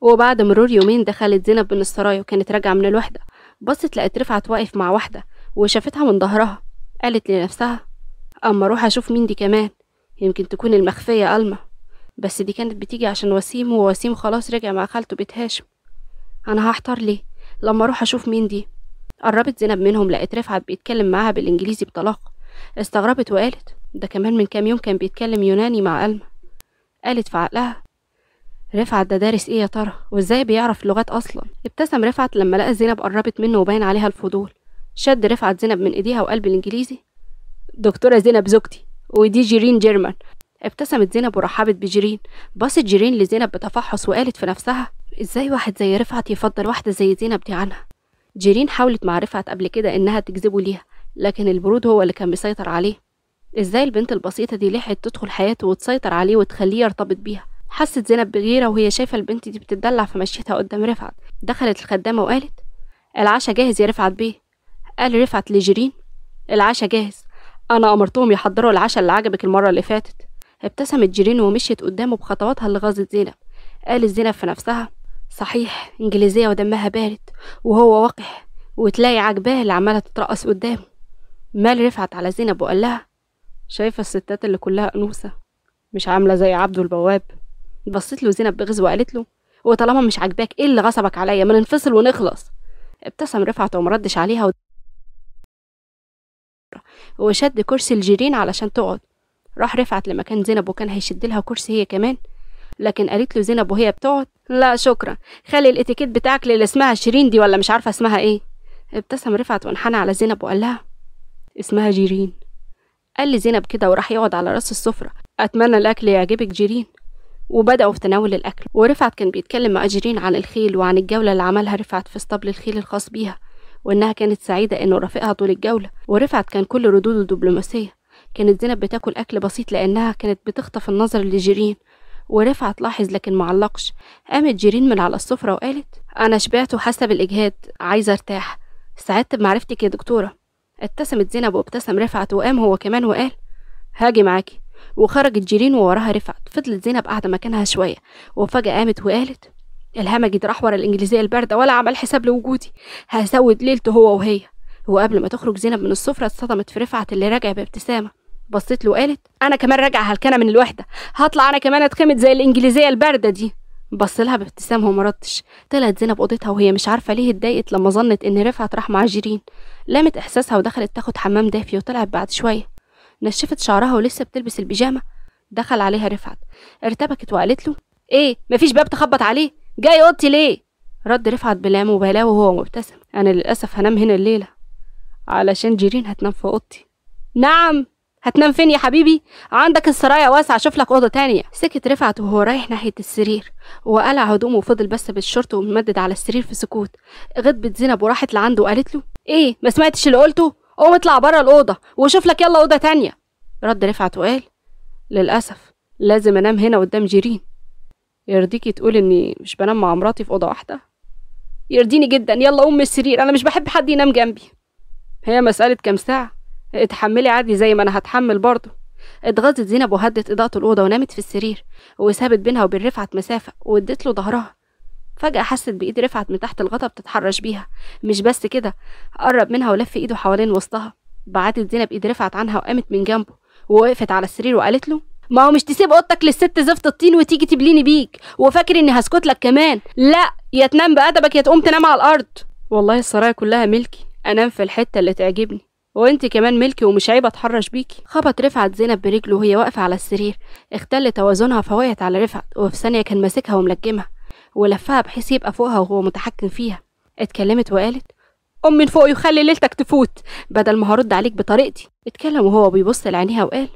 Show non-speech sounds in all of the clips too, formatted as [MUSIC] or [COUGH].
وبعد مرور يومين دخلت زينب من السرايا وكانت راجعة من الوحدة بصت لقت رفعت واقف مع واحدة وشافتها من ظهرها قالت لنفسها أما أروح أشوف مين دي كمان يمكن تكون المخفية ألما بس دي كانت بتيجي عشان وسيم ووسيم خلاص رجع مع خالته بيت هاشم أنا هحتار ليه لما أروح أشوف مين دي قربت زينب منهم لقت رفعت بيتكلم معاها بالإنجليزي بطلاقة استغربت وقالت ده كمان من كام يوم كان بيتكلم يوناني مع ألما قالت في عقلها رفعت ده دارس ايه يا ترى وازاي بيعرف لغات اصلا ابتسم رفعت لما لقى زينب قربت منه وباين عليها الفضول شد رفعت زينب من ايديها وقال بالانجليزي دكتوره زينب زوجتي ودي جيرين جيرمان ابتسمت زينب ورحبت بجيرين باصت جيرين لزينب بتفحص وقالت في نفسها ازاي واحد زي رفعت يفضل واحده زي زينب دي عنها جيرين حاولت مع رفعت قبل كده انها تجذبه ليها لكن البرود هو اللي كان مسيطر عليه ازاي البنت البسيطه دي لحقت تدخل حياته وتسيطر عليه وتخليه يرتبط بيها حست زينب بغيرة وهي شايفة البنت دي بتتدلع في مشيتها قدام رفعت دخلت الخدامة وقالت العشاء جاهز يا رفعت بيه قال رفعت لجيرين العشاء جاهز أنا أمرتهم يحضروا العشاء اللي عجبك المرة اللي فاتت ابتسمت جيرين ومشيت قدامه بخطواتها اللي غاظت زينب قالت زينب في نفسها صحيح إنجليزية ودمها بارد وهو وقح وتلاقي عجباه اللي عمالة تترقص قدامه مال رفعت على زينب وقال لها شايفة الستات اللي كلها أنوثة مش عاملة زي عبده البواب بصيت له زينب بغزوة وقالت له هو طالما مش عاجباك ايه اللي غصبك عليا ما ننفصل ونخلص ابتسم رفعت وما ردش عليها و... وشد كرسي الجيرين علشان تقعد راح رفعت لمكان زينب وكان هيشد لها كرسي هي كمان لكن قالت له زينب وهي بتقعد لا شكرا خلي الاتيكيت بتاعك للي اسمها شيرين دي ولا مش عارفه اسمها ايه ابتسم رفعت وانحنى على زينب وقال لها اسمها جيرين قال لي زينب كده وراح يقعد على راس السفره اتمنى الاكل يعجبك جيرين وبدأوا في تناول الأكل ورفعت كان بيتكلم مع أجرين عن الخيل وعن الجولة اللي عملها رفعت في اسطبل الخيل الخاص بيها وإنها كانت سعيدة إنه رافقها طول الجولة ورفعت كان كل ردوده دبلوماسية كانت زينب بتاكل أكل بسيط لأنها كانت بتخطف النظر لجيرين ورفعت لاحظ لكن معلقش قامت جيرين من على السفرة وقالت أنا شبعت وحاسة بالإجهاد عايزة أرتاح سعدت بمعرفتك يا دكتورة ابتسمت زينب وابتسم رفعت وقام هو كمان وقال هاجي معاكي وخرجت جيرين ووراها رفعت فضلت زينب قاعدة مكانها شوية وفجأة قامت وقالت الهمج راح ورا الإنجليزية الباردة ولا عمل حساب لوجودي هسود ليلته هو وهي وقبل ما تخرج زينب من السفرة اتصدمت في رفعت اللي راجع بابتسامة بصيت له وقالت أنا كمان راجعة هلكانة من الوحدة هطلع أنا كمان أتخمد زي الإنجليزية الباردة دي بص لها بابتسامه وما ردش طلعت زينب اوضتها وهي مش عارفه ليه اتضايقت لما ظنت ان رفعت راح مع جيرين لامت احساسها ودخلت تاخد حمام دافي وطلعت بعد شويه نشفت شعرها ولسه بتلبس البيجامة دخل عليها رفعت ارتبكت وقالت له ايه مفيش باب تخبط عليه جاي اوضتي ليه رد رفعت بلا مبالاة وهو مبتسم انا للاسف هنام هنا الليلة علشان جيرين هتنام في اوضتي نعم هتنام فين يا حبيبي عندك السرايا واسعة شوف لك اوضه تانية سكت رفعت وهو رايح ناحيه السرير وقلع هدومه وفضل بس بالشورت وممدد على السرير في سكوت غضبت زينب وراحت لعنده وقالت له ايه ما سمعتش اللي قلته قوم اطلع بره الاوضه وشوف لك يلا اوضه تانية رد رفعت وقال للاسف لازم انام هنا قدام جيرين يرضيكي تقول اني مش بنام مع مراتي في اوضه واحده يرضيني جدا يلا قوم من السرير انا مش بحب حد ينام جنبي هي مساله كام ساعه اتحملي عادي زي ما انا هتحمل برضه اتغاظت زينب وهدت اضاءه الاوضه ونامت في السرير وسابت بينها وبين رفعت مسافه وادت له ظهرها فجأة حست بإيد رفعت من تحت الغطا بتتحرش بيها مش بس كده قرب منها ولف إيده حوالين وسطها بعتت زينب إيد رفعت عنها وقامت من جنبه ووقفت على السرير وقالت له ما هو مش تسيب اوضتك للست زفت الطين وتيجي تبليني بيك وفاكر اني هسكت لك كمان لا يا تنام بادبك يا تقوم تنام على الارض والله السرايا كلها ملكي انام في الحته اللي تعجبني وانت كمان ملكي ومش عيب اتحرش بيكي خبط رفعت زينب برجله وهي واقفه على السرير اختل توازنها فوقعت على رفعت وفي ثانيه كان ماسكها وملجمها ولفها بحيث يبقى فوقها وهو متحكم فيها اتكلمت وقالت أم من فوقي وخلي ليلتك تفوت بدل ما هرد عليك بطريقتي اتكلم وهو بيبص لعينيها وقال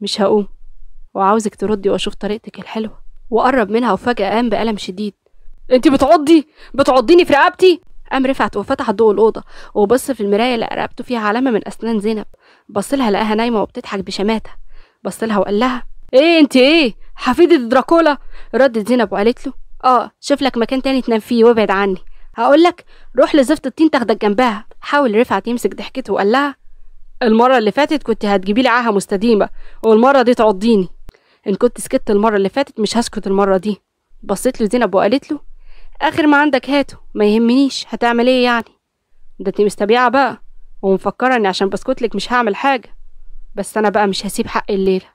مش هقوم وعاوزك تردي واشوف طريقتك الحلوه وقرب منها وفجاه قام بألم شديد انت بتعضي بتعضيني في رقبتي قام رفعت وفتح ضوء الأوضة وبص في المراية لقى رقبته فيها علامة من أسنان زينب بص لها لقاها نايمة وبتضحك بشماتة بص لها وقال لها إيه أنت إيه حفيدة دراكولا ردت زينب وقالت له اه شوف لك مكان تاني تنام فيه وابعد عني هقول لك روح لزفت الطين تاخدك جنبها حاول رفعت يمسك ضحكته وقال لها المره اللي فاتت كنت هتجيبي لي عاهه مستديمه والمره دي تعضيني ان كنت سكت المره اللي فاتت مش هسكت المره دي بصيت له زينب وقالت له اخر ما عندك هاته ما يهمنيش هتعمل ايه يعني ده انت مستبيعه بقى ومفكره اني عشان بسكتلك مش هعمل حاجه بس انا بقى مش هسيب حق الليله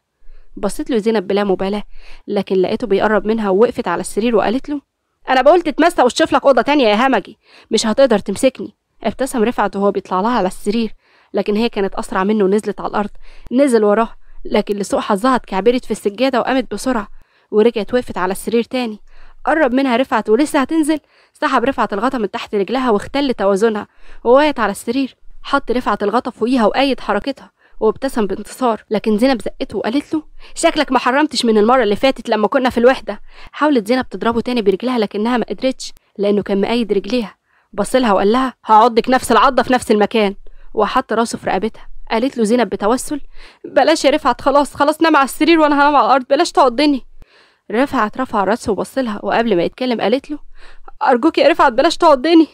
بصيت له زينب بلا مبالاه لكن لقيته بيقرب منها ووقفت على السرير وقالت له انا بقول تتمسى وتشوف لك اوضه تانية يا همجي مش هتقدر تمسكني ابتسم رفعت وهو بيطلع لها على السرير لكن هي كانت اسرع منه ونزلت على الارض نزل وراها لكن لسوء حظها اتكعبرت في السجاده وقامت بسرعه ورجعت وقفت على السرير تاني قرب منها رفعت ولسه هتنزل سحب رفعت الغطا من تحت رجلها واختل توازنها ووقعت على السرير حط رفعت الغطا فوقيها وقايد حركتها وابتسم بانتصار لكن زينب زقته وقالت له شكلك ما حرمتش من المره اللي فاتت لما كنا في الوحده حاولت زينب تضربه تاني برجلها لكنها ما قدرتش لانه كان مقيد رجليها بصلها وقال لها هعضك نفس العضه في نفس المكان وحط راسه في رقبتها قالت له زينب بتوسل بلاش يا رفعت خلاص خلاص نام على السرير وانا هنام على الارض بلاش تعضني رفعت رفع راسه وبصلها وقبل ما يتكلم قالت له ارجوك يا رفعت بلاش تعضني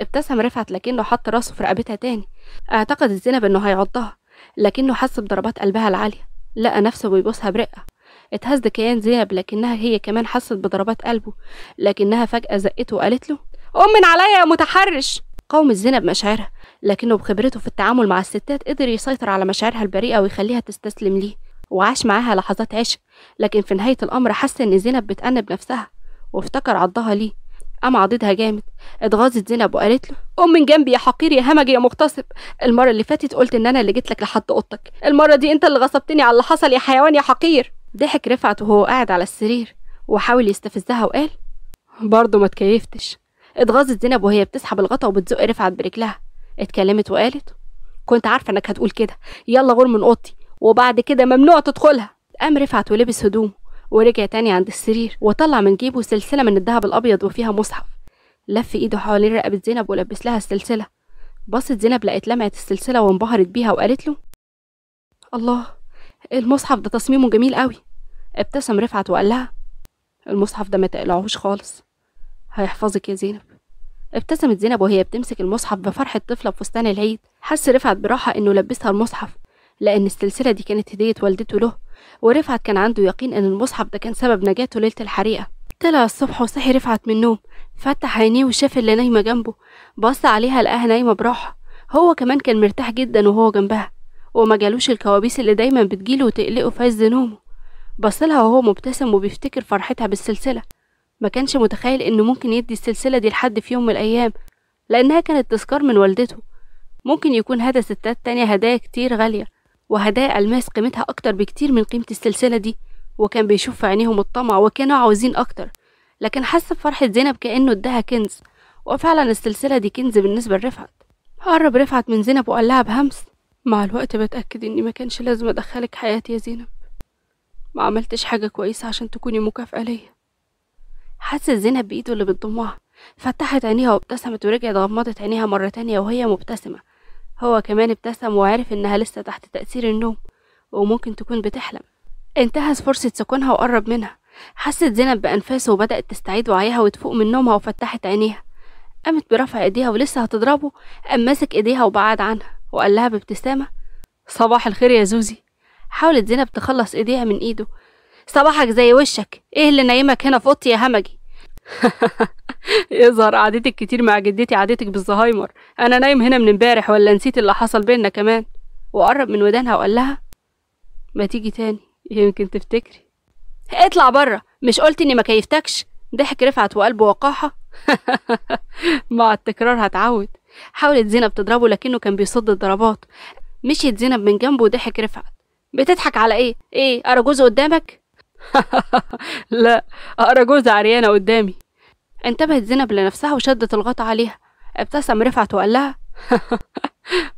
ابتسم رفعت لكنه حط راسه في رقبتها تاني اعتقدت زينب انه هيعضها لكنه حس بضربات قلبها العالية لقى نفسه بيبوسها برقة اتهز كيان زينب لكنها هي كمان حست بضربات قلبه لكنها فجأة زقته وقالت له أمن من عليا يا متحرش قاومت زينب مشاعرها لكنه بخبرته في التعامل مع الستات قدر يسيطر على مشاعرها البريئة ويخليها تستسلم ليه وعاش معاها لحظات عشق لكن في نهاية الأمر حس إن زينب بتأنب نفسها وافتكر عضها ليه قام عضدها جامد اتغاظت زينب وقالت له قوم من جنبي يا حقير يا همج يا مغتصب المره اللي فاتت قلت ان انا اللي جيت لك لحد اوضتك المره دي انت اللي غصبتني على اللي حصل يا حيوان يا حقير ضحك رفعت وهو قاعد على السرير وحاول يستفزها وقال برضه ما تكيفتش اتغاظت زينب وهي بتسحب الغطا وبتزق رفعت برجلها اتكلمت وقالت كنت عارفه انك هتقول كده يلا غور من اوضتي وبعد كده ممنوع تدخلها قام رفعت ولبس هدوم ورجع تاني عند السرير وطلع من جيبه سلسلة من الدهب الأبيض وفيها مصحف لف إيده حوالين رقبة زينب ولبس لها السلسلة بصت زينب لقت لمعة السلسلة وانبهرت بيها وقالت له الله المصحف ده تصميمه جميل قوي ابتسم رفعت وقال لها المصحف ده ما تقلعوش خالص هيحفظك يا زينب ابتسمت زينب وهي بتمسك المصحف بفرحة طفلة بفستان العيد حس رفعت براحة إنه لبسها المصحف لأن السلسلة دي كانت هدية والدته له ورفعت كان عنده يقين أن المصحف ده كان سبب نجاته ليلة الحريقة طلع الصبح وصحي رفعت من النوم فتح عينيه وشاف اللي نايمة جنبه بص عليها لقاها نايمة براحة هو كمان كان مرتاح جدا وهو جنبها وما جالوش الكوابيس اللي دايما بتجيله وتقلقه في عز نومه بصلها وهو مبتسم وبيفتكر فرحتها بالسلسلة ما كانش متخيل انه ممكن يدي السلسلة دي لحد في يوم من الايام لانها كانت تذكار من والدته ممكن يكون هدى ستات تانية هدايا كتير غالية وهدايا ألماس قيمتها أكتر بكتير من قيمة السلسلة دي وكان بيشوف في عينيهم الطمع وكانوا عاوزين أكتر لكن حس بفرحة زينب كأنه اداها كنز وفعلا السلسلة دي كنز بالنسبة لرفعت قرب رفعت من زينب وقال لها بهمس مع الوقت بتأكد إني ما كانش لازم أدخلك حياتي يا زينب ما عملتش حاجة كويسة عشان تكوني مكافأة ليا حست زينب بإيده اللي بتضمها فتحت عينيها وابتسمت ورجعت غمضت عينيها مرة تانية وهي مبتسمة هو كمان ابتسم وعرف إنها لسه تحت تأثير النوم وممكن تكون بتحلم انتهز فرصة سكونها وقرب منها حست زينب بأنفاسه وبدأت تستعيد وعيها وتفوق من نومها وفتحت عينيها قامت برفع ايديها ولسه هتضربه قام ماسك ايديها وبعد عنها وقال لها بابتسامة صباح الخير يا زوزي حاولت زينب تخلص ايديها من ايده صباحك زي وشك ايه اللي نايمك هنا في اوضتي يا همجي [LAUGHS] يظهر قعدتك كتير مع جدتي عادتك بالزهايمر انا نايم هنا من امبارح ولا نسيت اللي حصل بينا كمان وقرب من ودانها وقال لها ما تيجي تاني يمكن تفتكري اطلع بره مش قلت اني ما كيفتكش ضحك رفعت وقلبه وقاحه [LAUGHS] مع التكرار هتعود حاولت زينب تضربه لكنه كان بيصد الضربات مشيت زينب من جنبه وضحك رفعت بتضحك على ايه ايه ارى قدامك [LAUGHS] لا أقرأ جوز عريانة قدامي انتبهت زينب لنفسها وشدت الغطا عليها ابتسم رفعت وقال لها [LAUGHS]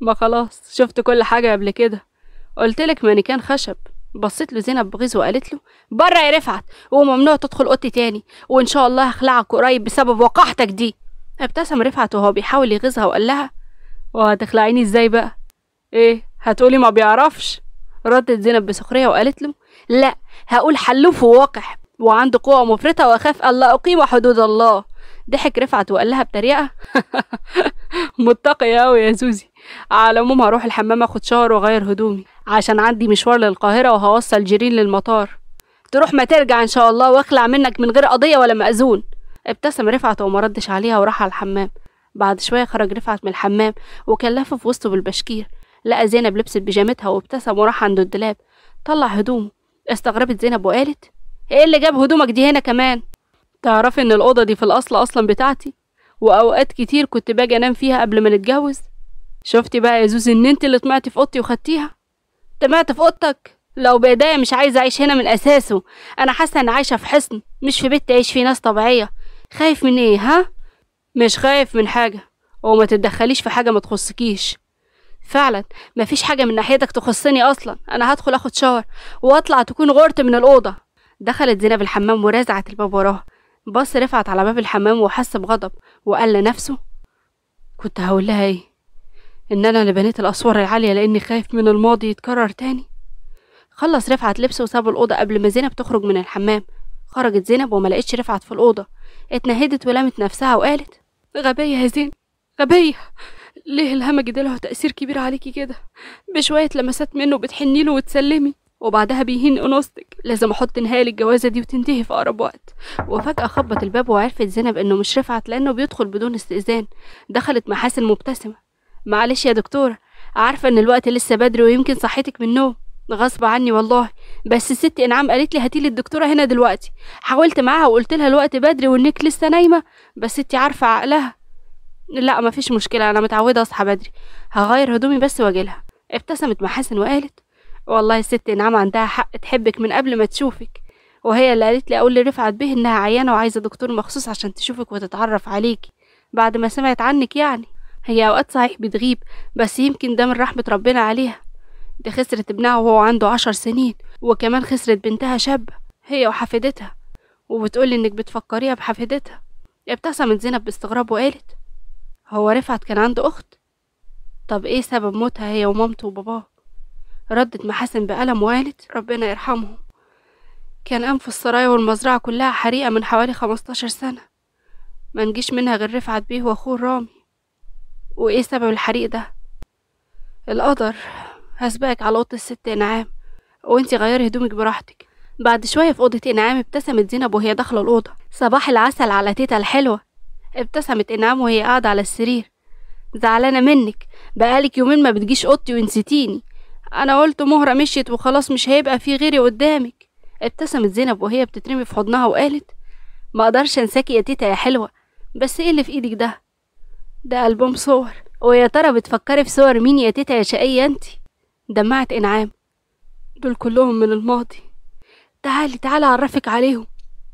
ما خلاص شفت كل حاجة قبل كده قلتلك مانيكان خشب بصيت له زينب بغيظ وقالت له بره يا رفعت وممنوع تدخل اوضتي تاني وان شاء الله هخلعك قريب بسبب وقاحتك دي ابتسم رفعت وهو بيحاول يغيظها وقال لها وهتخلعيني ازاي بقى ايه هتقولي ما بيعرفش ردت زينب بسخريه وقالت له لا هقول حلوف ووقح وعنده قوة مفرطة وأخاف ألا أقيم حدود الله ضحك رفعت وقال لها بطريقة [LAUGHS] متقي أوي يا زوزي على العموم هروح الحمام أخد شاور وأغير هدومي عشان عندي مشوار للقاهرة وهوصل جيرين للمطار تروح ما ترجع إن شاء الله وأخلع منك من غير قضية ولا مأذون ابتسم رفعت وما ردش عليها وراح على الحمام بعد شوية خرج رفعت من الحمام وكلفه في وسطه بالبشكير لقى زينب لبست بيجامتها وابتسم وراح عند الدولاب طلع هدومه استغربت زينب وقالت ايه اللي جاب هدومك دي هنا كمان تعرفي ان الاوضه دي في الاصل اصلا بتاعتي واوقات كتير كنت باجي انام فيها قبل ما نتجوز شفتي بقى يا زوزي ان انت اللي طمعتي في اوضتي وخدتيها طمعت في اوضتك لو بايديا مش عايزه اعيش هنا من اساسه انا حاسه اني عايشه في حصن مش في بيت تعيش فيه ناس طبيعيه خايف من ايه ها مش خايف من حاجه وما تتدخليش في حاجه ما تخصكيش فعلا مفيش حاجة من ناحيتك تخصني أصلا أنا هدخل أخد شاور وأطلع تكون غرت من الأوضة دخلت زينب الحمام ورزعت الباب وراها بص رفعت على باب الحمام وحس بغضب وقال لنفسه كنت هقول لها ايه ان انا اللي بنيت الاسوار العاليه لاني خايف من الماضي يتكرر تاني خلص رفعت لبسه وساب الاوضه قبل ما زينب تخرج من الحمام خرجت زينب وما لقيتش رفعت في الاوضه اتنهدت ولمت نفسها وقالت غبيه يا زين غبيه ليه الهمج ده له تأثير كبير عليكي كده بشوية لمسات منه بتحني له وتسلمي وبعدها بيهين انوثتك لازم احط نهايه للجوازه دي وتنتهي في اقرب وقت وفجاه خبط الباب وعرفت زينب انه مش رفعت لانه بيدخل بدون استئذان دخلت محاسن مبتسمه معلش يا دكتوره عارفه ان الوقت لسه بدري ويمكن صحتك من النوم غصب عني والله بس ست انعام قالت لي هاتيلي الدكتوره هنا دلوقتي حاولت معاها وقلت لها الوقت بدري وانك لسه نايمه بس انت عارفه عقلها لا مفيش مشكلة أنا متعودة أصحى بدري هغير هدومي بس وأجيلها ابتسمت محاسن وقالت والله الست إنعام عندها حق تحبك من قبل ما تشوفك وهي اللي قالت لي أقول لرفعت به إنها عيانة وعايزة دكتور مخصوص عشان تشوفك وتتعرف عليكي بعد ما سمعت عنك يعني هي أوقات صحيح بتغيب بس يمكن ده من رحمة ربنا عليها دي خسرت ابنها وهو عنده عشر سنين وكمان خسرت بنتها شابة هي وحفيدتها وبتقولي إنك بتفكريها بحفيدتها ابتسمت زينب باستغراب وقالت هو رفعت كان عنده أخت طب إيه سبب موتها هي ومامته وباباه ردت محاسن بألم وقالت ربنا يرحمهم كان أنف السرايا والمزرعة كلها حريقة من حوالي خمستاشر سنة ما نجيش منها غير رفعت بيه وأخوه رامي وإيه سبب الحريق ده القدر هسبقك على أوضة الست إنعام وانتي غيري هدومك براحتك بعد شوية في أوضة إنعام ابتسمت زينب وهي داخلة الأوضة صباح العسل على تيتا الحلوة ابتسمت إنعام وهي قاعدة على السرير زعلانة منك بقالك يومين ما بتجيش أوضتي ونسيتيني أنا قلت مهرة مشيت وخلاص مش هيبقى في غيري قدامك ابتسمت زينب وهي بتترمي في حضنها وقالت ما أقدرش أنساكي يا تيتا يا حلوة بس إيه اللي في إيدك ده ده ألبوم صور ويا ترى بتفكري في صور مين يا تيتا يا شقية انتي دمعت إنعام دول كلهم من الماضي تعالي تعالي أعرفك عليهم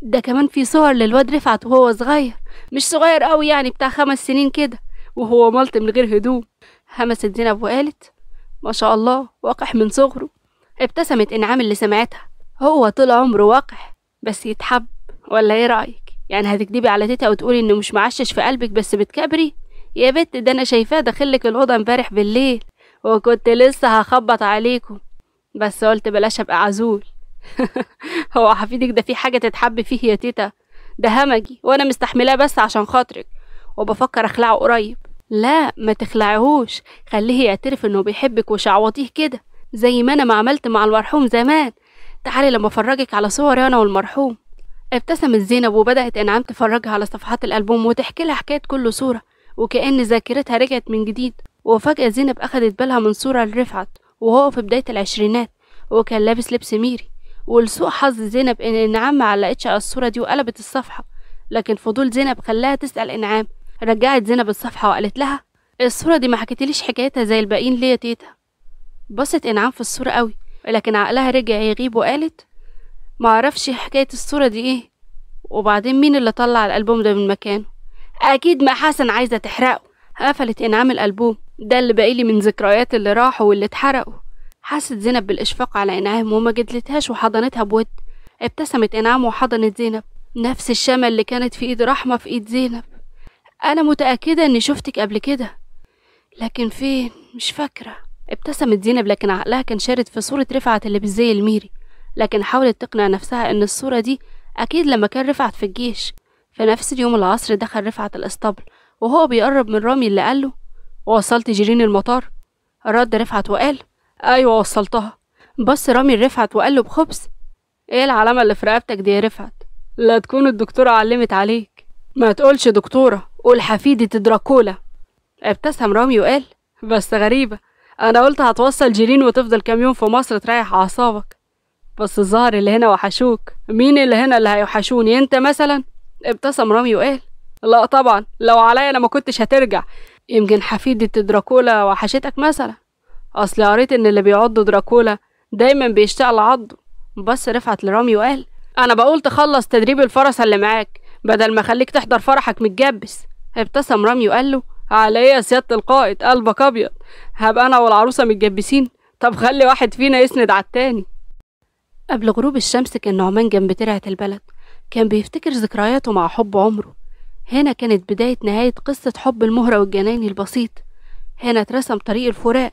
ده كمان في صور للواد رفعت وهو صغير مش صغير قوي يعني بتاع خمس سنين كده وهو ملط من غير هدوم همست زينب وقالت ما شاء الله وقح من صغره ابتسمت انعام اللي سمعتها هو طول عمره وقح بس يتحب ولا ايه رايك يعني هتكدبي على تيتا وتقولي انه مش معشش في قلبك بس بتكبري يا بت ده انا شايفاه داخلك الاوضه امبارح بالليل وكنت لسه هخبط عليكم بس قلت بلاش ابقى عزول [LAUGHS] هو حفيدك ده في حاجة تتحب فيه يا تيتا ده همجي وأنا مستحملاه بس عشان خاطرك وبفكر أخلعه قريب لا ما تخلعهوش خليه يعترف إنه بيحبك وشعوطيه كده زي ما أنا ما عملت مع المرحوم زمان تعالي لما أفرجك على صوري أنا والمرحوم ابتسمت زينب وبدأت إنعام تفرجها على صفحات الألبوم وتحكي لها حكاية كل صورة وكأن ذاكرتها رجعت من جديد وفجأة زينب أخدت بالها من صورة لرفعت وهو في بداية العشرينات وكان لابس لبس ميري ولسوء حظ زينب إن إنعام معلقتش على الصورة دي وقلبت الصفحة لكن فضول زينب خلاها تسأل إنعام رجعت زينب الصفحة وقالت لها الصورة دي ما حكيتليش حكايتها زي الباقيين ليه يا تيتا بصت إنعام في الصورة قوي لكن عقلها رجع يغيب وقالت معرفش حكاية الصورة دي إيه وبعدين مين اللي طلع الألبوم ده من مكانه أكيد ما حسن عايزة تحرقه قفلت إنعام الألبوم ده اللي باقيلي من ذكريات اللي راحوا واللي اتحرقوا حست زينب بالإشفاق على إنعام وما جدلتهاش وحضنتها بود ابتسمت إنعام وحضنت زينب نفس الشمع اللي كانت في إيد رحمة في إيد زينب أنا متأكدة إني شفتك قبل كده لكن فين مش فاكرة ابتسمت زينب لكن عقلها كان شارد في صورة رفعت اللي بالزي الميري لكن حاولت تقنع نفسها إن الصورة دي أكيد لما كان رفعت في الجيش في نفس اليوم العصر دخل رفعت الإسطبل وهو بيقرب من رامي اللي قاله وصلت جيرين المطار رد رفعت وقال أيوة وصلتها بص رامي رفعت وقال له بخبث إيه العلامة اللي في رقبتك دي يا رفعت لا تكون الدكتورة علمت عليك ما تقولش دكتورة قول حفيدة دراكولا ابتسم رامي وقال بس غريبة أنا قلت هتوصل جيلين وتفضل كام يوم في مصر تريح أعصابك بس الظاهر اللي هنا وحشوك مين اللي هنا اللي هيوحشوني أنت مثلا ابتسم رامي وقال لا طبعا لو عليا أنا ما كنتش هترجع يمكن حفيدة دراكولا وحشتك مثلا اصل قريت ان اللي بيعض دراكولا دايما بيشتغل عضه بس رفعت لرامي وقال انا بقول تخلص تدريب الفرس اللي معاك بدل ما اخليك تحضر فرحك متجبس ابتسم رامي وقال له على ايه يا سياده القائد قلبك ابيض هبقى انا والعروسه متجبسين طب خلي واحد فينا يسند على التاني قبل غروب الشمس كان نعمان جنب ترعة البلد كان بيفتكر ذكرياته مع حب عمره هنا كانت بداية نهاية قصة حب المهرة والجناني البسيط هنا اترسم طريق الفراق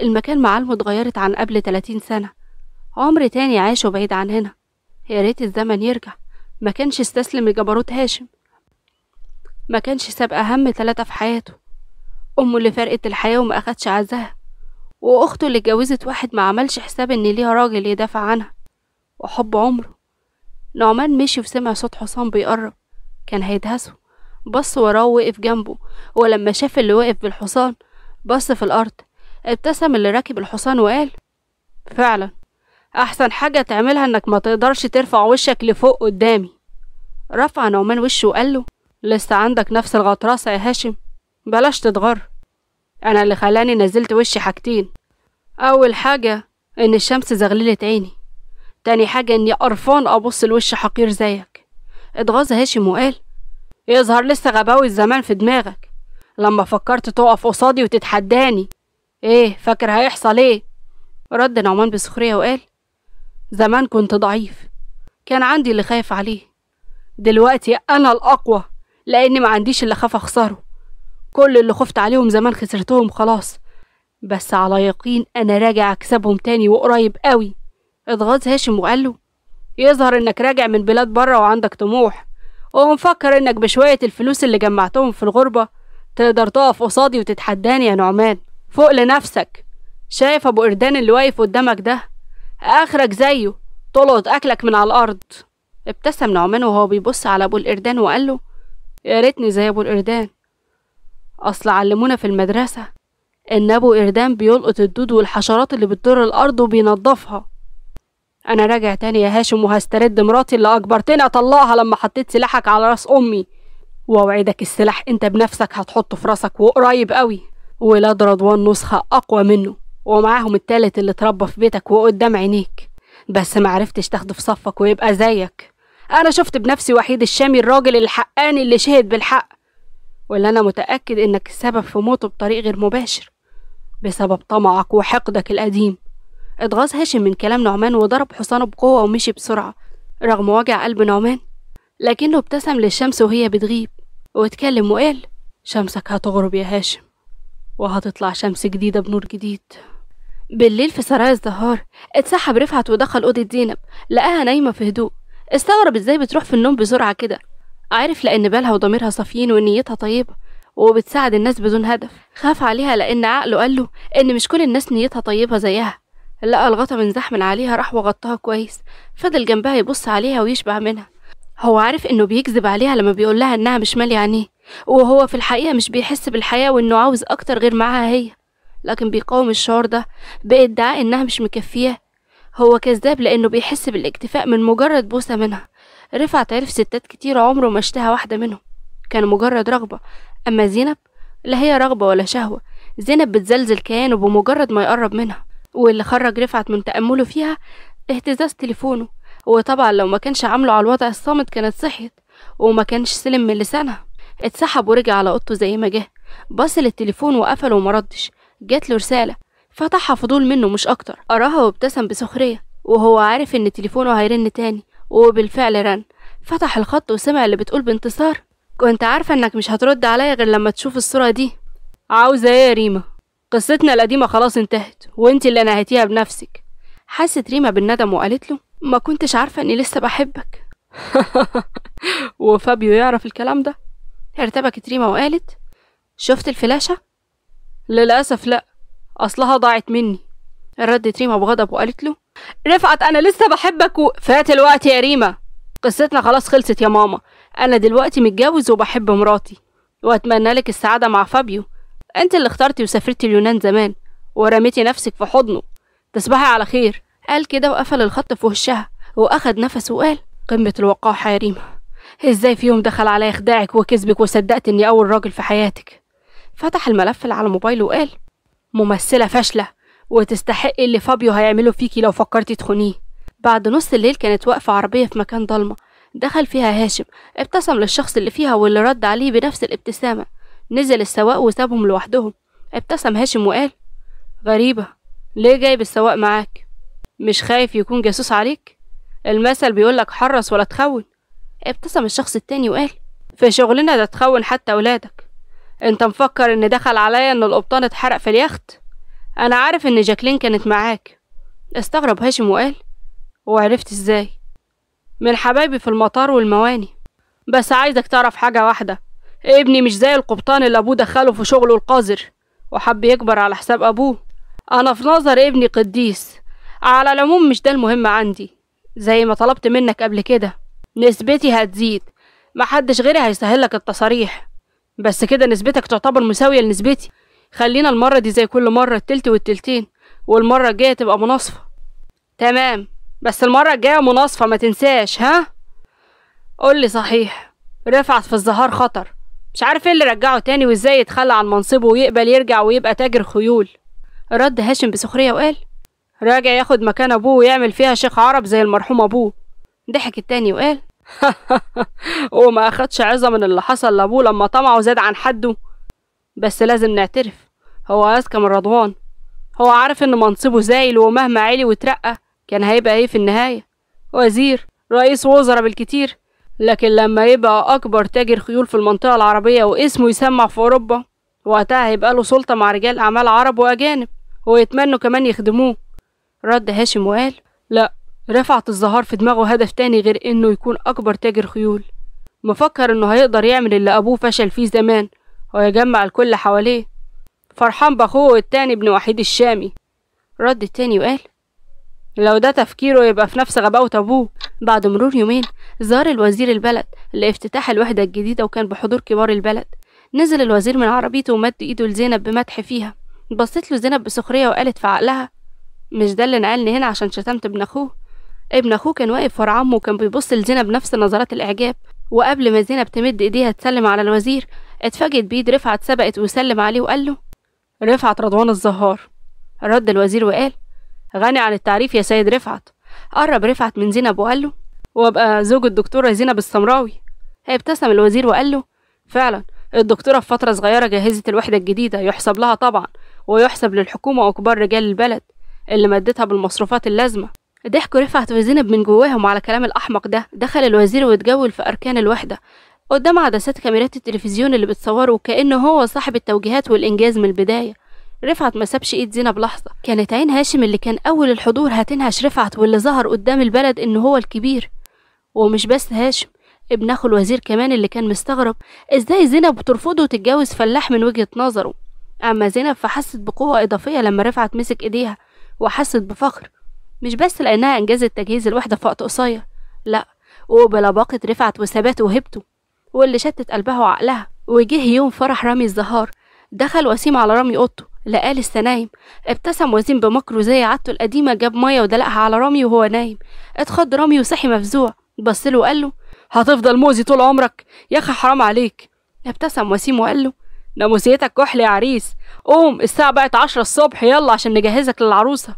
المكان معالمه اتغيرت عن قبل تلاتين سنة عمر تاني عاشه بعيد عن هنا يا ريت الزمن يرجع ما كانش استسلم لجبروت هاشم ما كانش ساب أهم ثلاثة في حياته أمه اللي فرقت الحياة وما أخدش عزها وأخته اللي اتجوزت واحد ما عملش حساب إن ليها راجل يدافع عنها وحب عمره نعمان مشي وسمع صوت حصان بيقرب كان هيدهسه بص وراه وقف جنبه ولما شاف اللي واقف بالحصان بص في الأرض ابتسم اللي راكب الحصان وقال فعلا احسن حاجة تعملها انك ما تقدرش ترفع وشك لفوق قدامي رفع نعمان وشه وقال له لسه عندك نفس الغطرسة يا هاشم بلاش تتغر انا اللي خلاني نزلت وشي حاجتين اول حاجة ان الشمس زغللت عيني تاني حاجة اني قرفان ابص لوش حقير زيك اتغاظ هاشم وقال يظهر لسه غباوي الزمان في دماغك لما فكرت تقف قصادي وتتحداني ايه فاكر هيحصل ايه رد نعمان بسخريه وقال زمان كنت ضعيف كان عندي اللي خايف عليه دلوقتي انا الاقوى لاني ما عنديش اللي خاف اخسره كل اللي خفت عليهم زمان خسرتهم خلاص بس على يقين انا راجع اكسبهم تاني وقريب قوي اتغاظ هاشم وقال له يظهر انك راجع من بلاد بره وعندك طموح ومفكر انك بشوية الفلوس اللي جمعتهم في الغربة تقدر تقف قصادي وتتحداني يا نعمان فوق لنفسك شايف ابو قردان اللي واقف قدامك ده اخرك زيه تلقط اكلك من على الارض ابتسم نعمان وهو بيبص على ابو القردان وقال له يا ريتني زي ابو القردان اصل علمونا في المدرسه ان ابو قردان بيلقط الدود والحشرات اللي بتضر الارض وبينضفها انا راجع تاني يا هاشم وهسترد مراتي اللي اجبرتني اطلقها لما حطيت سلاحك على راس امي واوعدك السلاح انت بنفسك هتحطه في راسك وقريب قوي ولاد رضوان نسخة أقوى منه ومعاهم التالت اللي اتربى في بيتك وقدام عينيك بس معرفتش تاخده في صفك ويبقى زيك أنا شفت بنفسي وحيد الشامي الراجل الحقاني اللي شهد بالحق واللي أنا متأكد إنك السبب في موته بطريق غير مباشر بسبب طمعك وحقدك القديم اتغاظ هاشم من كلام نعمان وضرب حصانه بقوة ومشي بسرعة رغم وجع قلب نعمان لكنه ابتسم للشمس وهي بتغيب واتكلم وقال شمسك هتغرب يا هاشم وهتطلع شمس جديدة بنور جديد بالليل في سرايا الزهار اتسحب رفعت ودخل أوضة زينب لقاها نايمة في هدوء استغرب ازاي بتروح في النوم بسرعة كده عارف لأن بالها وضميرها صافيين ونيتها طيبة وبتساعد الناس بدون هدف خاف عليها لأن عقله قاله إن مش كل الناس نيتها طيبة زيها لقى الغطا من زحم عليها راح وغطاها كويس فضل جنبها يبص عليها ويشبع منها هو عارف إنه بيكذب عليها لما بيقول لها إنها مش مالي عينيه وهو في الحقيقة مش بيحس بالحياة وإنه عاوز أكتر غير معاها هي لكن بيقاوم الشعور ده بإدعاء إنها مش مكفياه هو كذاب لأنه بيحس بالاكتفاء من مجرد بوسة منها رفعت عرف ستات كتير عمره ما اشتهى واحدة منهم كان مجرد رغبة أما زينب لا هي رغبة ولا شهوة زينب بتزلزل كيانه بمجرد ما يقرب منها واللي خرج رفعت من تأمله فيها اهتزاز تليفونه وطبعا لو ما كانش عامله على الوضع الصامت كانت صحيت وما كانش سلم من لسانها اتسحب ورجع على اوضته زي ما جه بص للتليفون وقفله ومردش جات له رسالة فتحها فضول منه مش أكتر قراها وابتسم بسخرية وهو عارف إن تليفونه هيرن تاني وبالفعل رن فتح الخط وسمع اللي بتقول بانتصار كنت عارفة إنك مش هترد عليا غير لما تشوف الصورة دي عاوزة إيه يا ريما قصتنا القديمة خلاص انتهت وانت اللي نهيتيها بنفسك حست ريما بالندم وقالت له ما كنتش عارفة إني لسه بحبك [LAUGHS] وفابيو يعرف الكلام ده ارتبكت ريما وقالت شفت الفلاشة؟ للأسف لأ أصلها ضاعت مني ردت ريما بغضب وقالت له رفعت أنا لسه بحبك و... فات الوقت يا ريما قصتنا خلاص خلصت يا ماما أنا دلوقتي متجوز وبحب مراتي وأتمنى لك السعادة مع فابيو أنت اللي اخترتي وسافرتي اليونان زمان ورميتي نفسك في حضنه تصبحي على خير قال كده وقفل الخط في وشها وأخد نفسه وقال قمة الوقاحة يا ريما ازاي في يوم دخل عليا خداعك وكذبك وصدقت اني اول راجل في حياتك فتح الملف اللي على موبايله وقال ممثله فاشله وتستحقي اللي فابيو هيعمله فيكي لو فكرتي تخونيه بعد نص الليل كانت واقفه عربيه في مكان ضلمه دخل فيها هاشم ابتسم للشخص اللي فيها واللي رد عليه بنفس الابتسامه نزل السواق وسابهم لوحدهم ابتسم هاشم وقال غريبه ليه جايب السواق معاك مش خايف يكون جاسوس عليك المثل بيقولك حرص ولا تخون ابتسم الشخص التاني وقال في شغلنا ده تخون حتى ولادك انت مفكر ان دخل عليا ان القبطان اتحرق في اليخت انا عارف ان جاكلين كانت معاك استغرب هاشم وقال وعرفت ازاي من حبايبي في المطار والمواني بس عايزك تعرف حاجة واحدة ابني مش زي القبطان اللي أبوه دخله في شغله القذر وحب يكبر على حساب أبوه أنا في نظر ابني قديس على العموم مش ده المهم عندي زي ما طلبت منك قبل كده نسبتي هتزيد محدش غيري هيسهلك التصاريح بس كده نسبتك تعتبر مساوية لنسبتي خلينا المرة دي زي كل مرة التلت والتلتين والمرة الجاية تبقى مناصفة تمام بس المرة الجاية مناصفة ما تنساش ها قولي صحيح رفعت في الزهار خطر مش عارف ايه اللي رجعه تاني وازاي يتخلى عن منصبه ويقبل يرجع ويبقى تاجر خيول رد هاشم بسخرية وقال راجع ياخد مكان ابوه ويعمل فيها شيخ عرب زي المرحوم ابوه ضحك التاني وقال [LAUGHS] ما أخدش عظة من اللي حصل لأبوه لما طمعه زاد عن حده بس لازم نعترف هو أذكى من رضوان هو عارف إن منصبه زايل ومهما علي وترقى كان هيبقى إيه في النهاية وزير رئيس وزراء بالكتير لكن لما يبقى أكبر تاجر خيول في المنطقة العربية واسمه يسمع في أوروبا وقتها هيبقى له سلطة مع رجال أعمال عرب وأجانب ويتمنوا كمان يخدموه رد هاشم وقال لأ رفعت الزهار في دماغه هدف تاني غير إنه يكون أكبر تاجر خيول مفكر إنه هيقدر يعمل اللي أبوه فشل فيه زمان ويجمع الكل حواليه فرحان بأخوه التاني ابن وحيد الشامي رد التاني وقال لو ده تفكيره يبقى في نفس غباوة أبوه بعد مرور يومين زار الوزير البلد لافتتاح الوحدة الجديدة وكان بحضور كبار البلد نزل الوزير من عربيته ومد إيده لزينب بمدح فيها بصيت له زينب بسخرية وقالت في عقلها مش ده اللي نقلني هنا عشان شتمت ابن أخوه ابن أخوه كان واقف ورا عمه وكان بيبص لزينب نفس نظرات الإعجاب وقبل ما زينب تمد إيديها تسلم على الوزير اتفاجئت بإيد رفعت سبقت وسلم عليه وقال له رفعت رضوان الزهار رد الوزير وقال غني عن التعريف يا سيد رفعت قرب رفعت من زينب وقال له وابقى زوج الدكتورة زينب السمراوي ابتسم الوزير وقال له فعلا الدكتورة في فترة صغيرة جهزت الوحدة الجديدة يحسب لها طبعا ويحسب للحكومة وكبار رجال البلد اللي مدتها بالمصروفات اللازمة ضحك رفعت وزينب من جواهم على كلام الأحمق ده دخل الوزير واتجول في أركان الوحدة قدام عدسات كاميرات التلفزيون اللي بتصوره كأنه هو صاحب التوجيهات والإنجاز من البداية رفعت ما سابش ايد زينب لحظة كانت عين هاشم اللي كان أول الحضور هتنهش رفعت واللي ظهر قدام البلد إن هو الكبير ومش بس هاشم ابن أخو الوزير كمان اللي كان مستغرب إزاي زينب بترفضه تتجوز فلاح من وجهة نظره أما زينب فحست بقوة إضافية لما رفعت مسك إيديها وحست بفخر مش بس لأنها أنجزت تجهيز الوحدة في وقت قصير لأ وبلا باقة رفعت وثبات وهبته واللي شتت قلبها وعقلها وجه يوم فرح رامي الزهار دخل وسيم على رامي أوضته لقى لسه نايم ابتسم وسيم بمكره زي عادته القديمة جاب مية ودلقها على رامي وهو نايم اتخض رامي وصحي مفزوع بصله وقال له هتفضل مؤذي طول عمرك يا اخي حرام عليك ابتسم وسيم وقال له ناموسيتك كحل يا عريس قوم الساعة بقت عشرة الصبح يلا عشان نجهزك للعروسة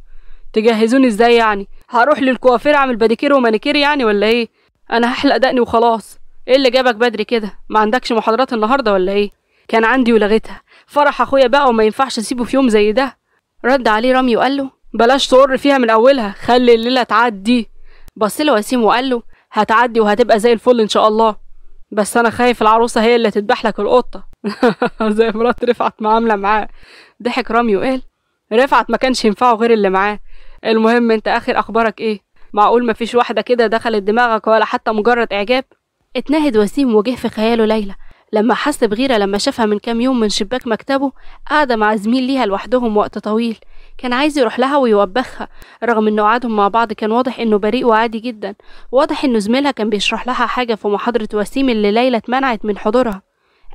تجهزوني ازاي يعني هروح للكوافير اعمل باديكير ومانيكير يعني ولا ايه انا هحلق دقني وخلاص ايه اللي جابك بدري كده ما عندكش محاضرات النهارده ولا ايه كان عندي ولغتها فرح اخويا بقى وما ينفعش اسيبه في يوم زي ده رد عليه رامي وقال له بلاش تقر فيها من اولها خلي الليله تعدي بص له وسيم وقال له هتعدي وهتبقى زي الفل ان شاء الله بس انا خايف العروسه هي اللي تذبح لك القطه [LAUGHS] زي مرات رفعت معامله معاه ضحك رامي وقال رفعت ما كانش ينفعه غير اللي معاه المهم انت اخر اخبارك ايه معقول مفيش واحدة كده دخلت دماغك ولا حتى مجرد اعجاب اتنهد وسيم وجه في خياله ليلى لما حس بغيرة لما شافها من كام يوم من شباك مكتبه قاعدة مع زميل ليها لوحدهم وقت طويل كان عايز يروح لها ويوبخها رغم انه قعدهم مع بعض كان واضح انه بريء وعادي جدا واضح انه زميلها كان بيشرح لها حاجة في محاضرة وسيم اللي ليلى اتمنعت من حضورها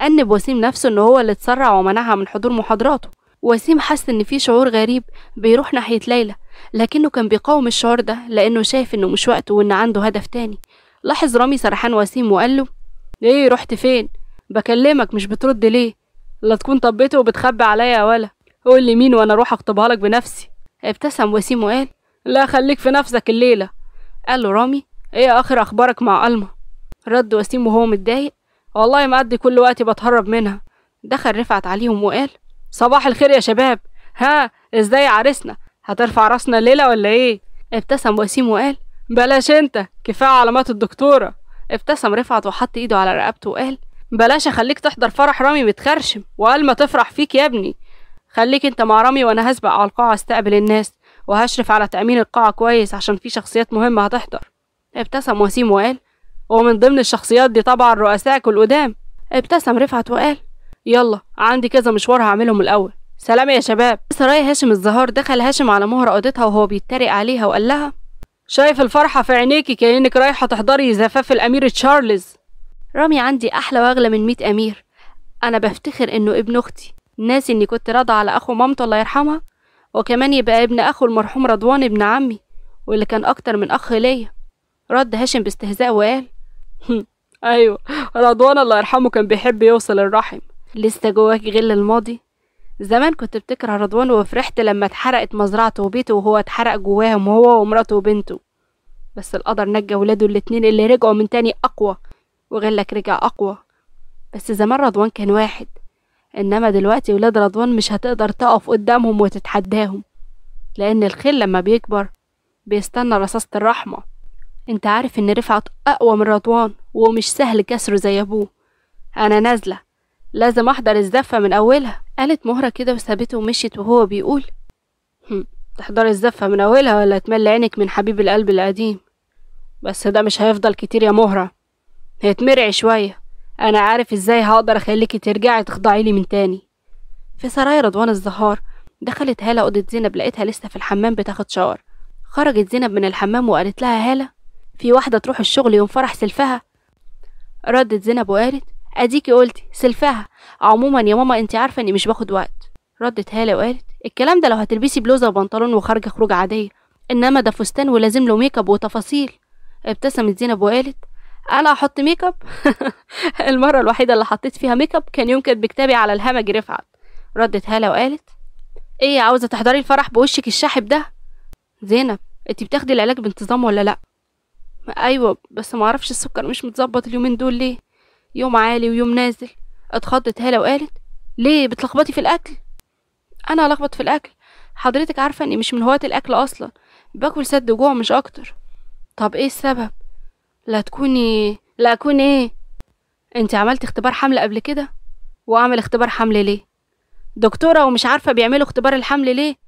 أنب وسيم نفسه إن هو اللي اتسرع ومنعها من حضور محاضراته وسيم حس إن في شعور غريب بيروح ناحية ليلى لكنه كان بيقاوم الشعور ده لأنه شايف إنه مش وقته وإن عنده هدف تاني لاحظ رامي سرحان وسيم وقال له إيه رحت فين؟ بكلمك مش بترد ليه؟ لا تكون طبيته وبتخبي عليا يا ولا قول لي مين وأنا أروح أخطبها لك بنفسي ابتسم وسيم وقال لا خليك في نفسك الليلة قال له رامي ايه آخر أخبارك مع ألما رد وسيم وهو متضايق والله ما أدي كل وقتي بتهرب منها دخل رفعت عليهم وقال صباح الخير يا شباب ها ازاي عرسنا هترفع راسنا الليلة ولا ايه؟ ابتسم وسيم وقال بلاش انت كفاية علامات الدكتورة ابتسم رفعت وحط ايده على رقبته وقال بلاش اخليك تحضر فرح رامي متخرشم وقال ما تفرح فيك يا ابني خليك انت مع رامي وانا هسبق على القاعة استقبل الناس وهشرف على تأمين القاعة كويس عشان في شخصيات مهمة هتحضر ابتسم وسيم وقال ومن ضمن الشخصيات دي طبعا رؤسائك القدام ابتسم رفعت وقال يلا عندي كذا مشوار هعملهم الأول سلام يا شباب سرايا هاشم الزهار دخل هاشم على مهرة اوضتها وهو بيتريق عليها وقال لها شايف الفرحة في عينيكي كأنك رايحة تحضري زفاف الأمير تشارلز رامي عندي أحلى وأغلى من ميت أمير أنا بفتخر إنه ابن أختي ناسي إني كنت راضعة على أخو مامته الله يرحمها وكمان يبقى ابن أخو المرحوم رضوان ابن عمي واللي كان أكتر من أخ ليا رد هاشم باستهزاء وقال أيوة رضوان الله يرحمه كان بيحب يوصل الرحم لسه جواك غل الماضي زمان كنت بتكره رضوان وفرحت لما اتحرقت مزرعته وبيته وهو اتحرق جواهم هو ومراته وبنته بس القدر نجى ولاده الاتنين اللي رجعوا من تاني أقوى وغلك رجع أقوى بس زمان رضوان كان واحد إنما دلوقتي ولاد رضوان مش هتقدر تقف قدامهم وتتحداهم لأن الخيل لما بيكبر بيستنى رصاصة الرحمة انت عارف إن رفعت أقوى من رضوان ومش سهل كسره زي أبوه أنا نازلة لازم أحضر الزفة من أولها قالت مهرة كده وسابته ومشيت وهو بيقول تحضري الزفة من أولها ولا تملي عينك من حبيب القلب القديم بس ده مش هيفضل كتير يا مهرة هيتمرعي شوية أنا عارف إزاي هقدر أخليكي ترجعي تخضعي لي من تاني في سرايا رضوان الزهار دخلت هالة أوضة زينب لقيتها لسه في الحمام بتاخد شاور خرجت زينب من الحمام وقالت لها هالة في واحدة تروح الشغل يوم فرح سلفها ردت زينب وقالت اديكي قلتي سلفها عموما يا ماما انت عارفه اني مش باخد وقت ردت هاله وقالت الكلام ده لو هتلبسي بلوزه وبنطلون وخارجه خروج عاديه انما ده فستان ولازم له ميك اب وتفاصيل ابتسمت زينب وقالت انا احط ميك اب [LAUGHS] المره الوحيده اللي حطيت فيها ميك اب كان يوم كانت بكتابي على الهمج رفعت ردت هاله وقالت ايه عاوزه تحضري الفرح بوشك الشاحب ده زينب انت بتاخدي العلاج بانتظام ولا لا ايوه بس معرفش السكر مش متظبط اليومين دول ليه يوم عالي ويوم نازل اتخضت هالة وقالت ليه بتلخبطي في الأكل أنا ألخبط في الأكل حضرتك عارفة إني مش من هواة الأكل أصلا باكل سد جوع مش أكتر طب إيه السبب لا تكوني لا أكون إيه أنت عملت اختبار حمل قبل كده وأعمل اختبار حمل ليه دكتورة ومش عارفة بيعملوا اختبار الحمل ليه